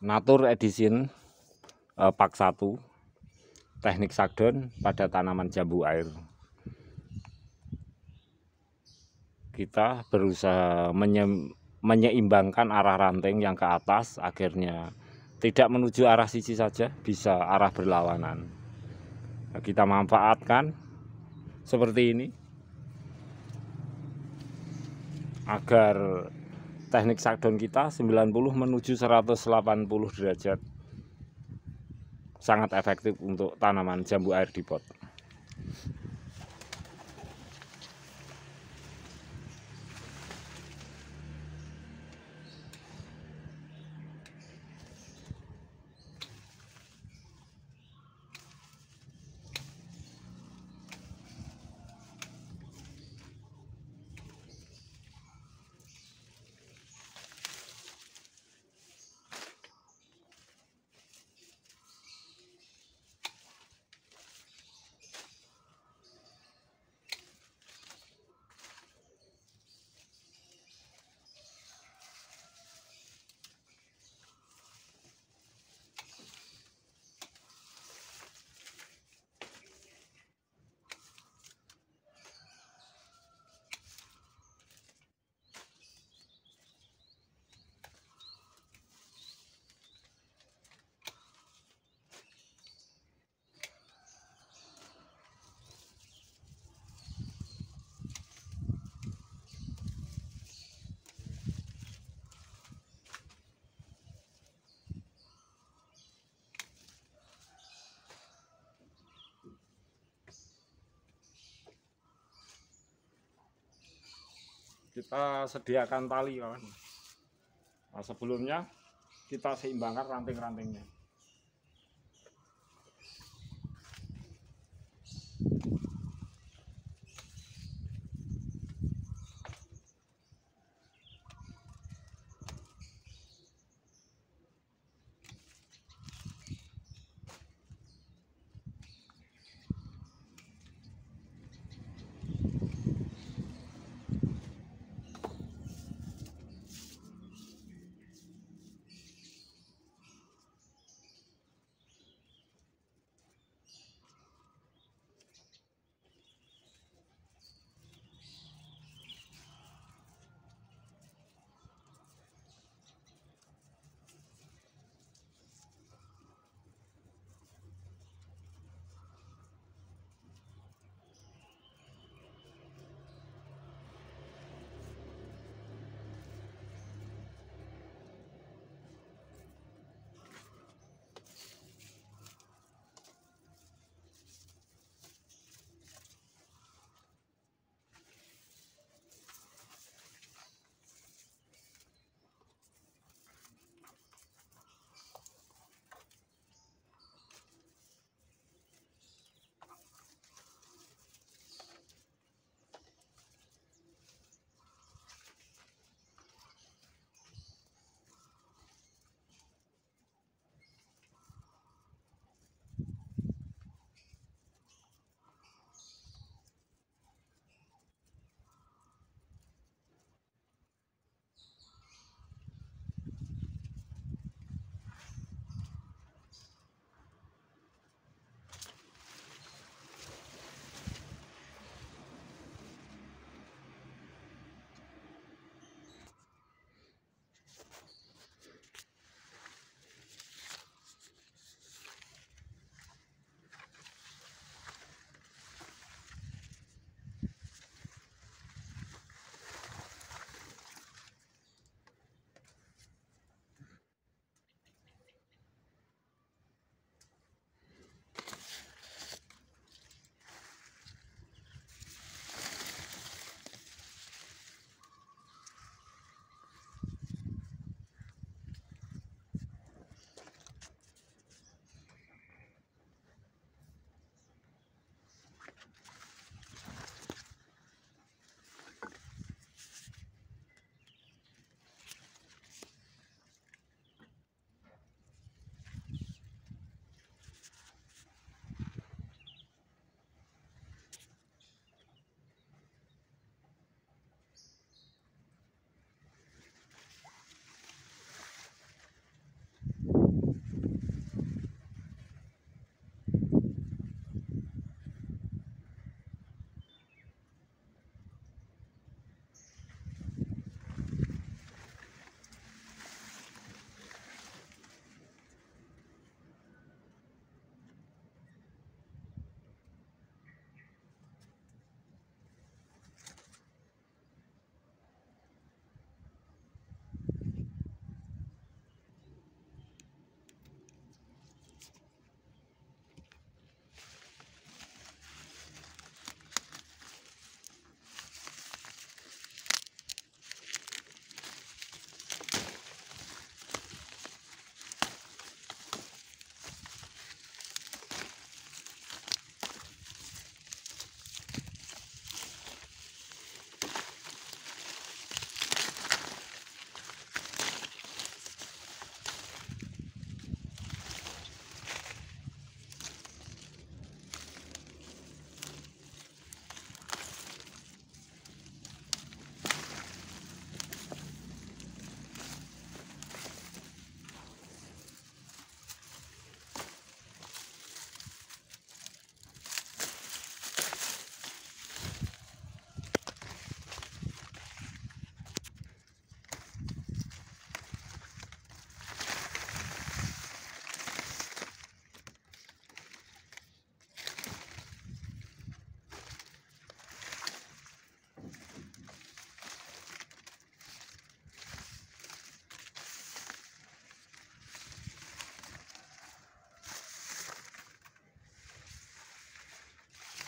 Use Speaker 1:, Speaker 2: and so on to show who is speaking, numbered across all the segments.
Speaker 1: Natur Edition eh, Pak 1 Teknik Sakdon pada tanaman jambu air Kita berusaha menye menyeimbangkan arah ranting yang ke atas akhirnya tidak menuju arah sisi saja bisa arah berlawanan nah, Kita manfaatkan seperti ini agar teknik shutdown kita 90 menuju 180 derajat sangat efektif untuk tanaman jambu air di pot kita sediakan tali kawan. Nah, sebelumnya kita seimbangkan ranting-rantingnya.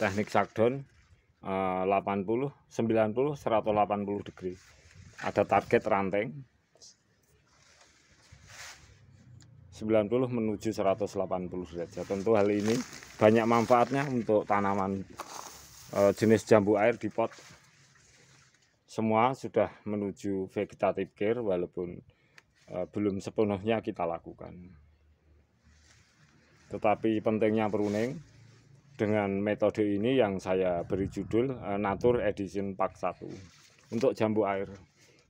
Speaker 1: teknik shutdown 80 90 180 degree ada target ranting 90 menuju 180 derajat tentu hal ini banyak manfaatnya untuk tanaman eh, jenis jambu air di pot semua sudah menuju vegetative care walaupun eh, belum sepenuhnya kita lakukan tetapi pentingnya pruning dengan metode ini yang saya beri judul uh, Natur Edition Pak 1 untuk jambu air.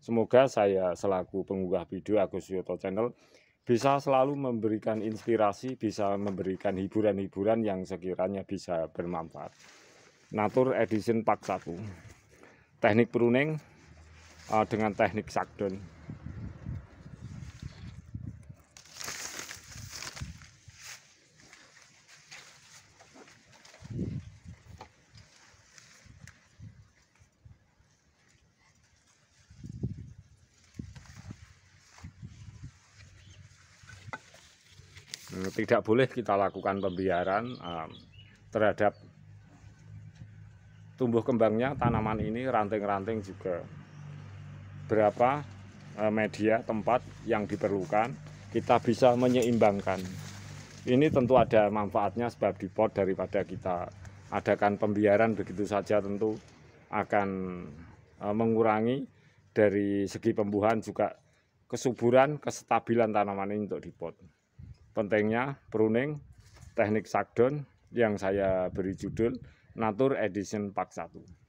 Speaker 1: Semoga saya selaku pengunggah video Agus Yoto Channel bisa selalu memberikan inspirasi, bisa memberikan hiburan-hiburan yang sekiranya bisa bermanfaat. Natur Edition Pak 1. Teknik pruning eh, dengan teknik sakdon. tidak boleh kita lakukan pembiaran um, terhadap tumbuh kembangnya tanaman ini ranting-ranting juga berapa uh, media tempat yang diperlukan kita bisa menyeimbangkan ini tentu ada manfaatnya sebab di pot daripada kita adakan pembiaran begitu saja tentu akan uh, mengurangi dari segi pembuahan juga kesuburan, kestabilan tanaman ini untuk di pot pentingnya pruning teknik sakdon yang saya beri judul Natur Edition Pak 1.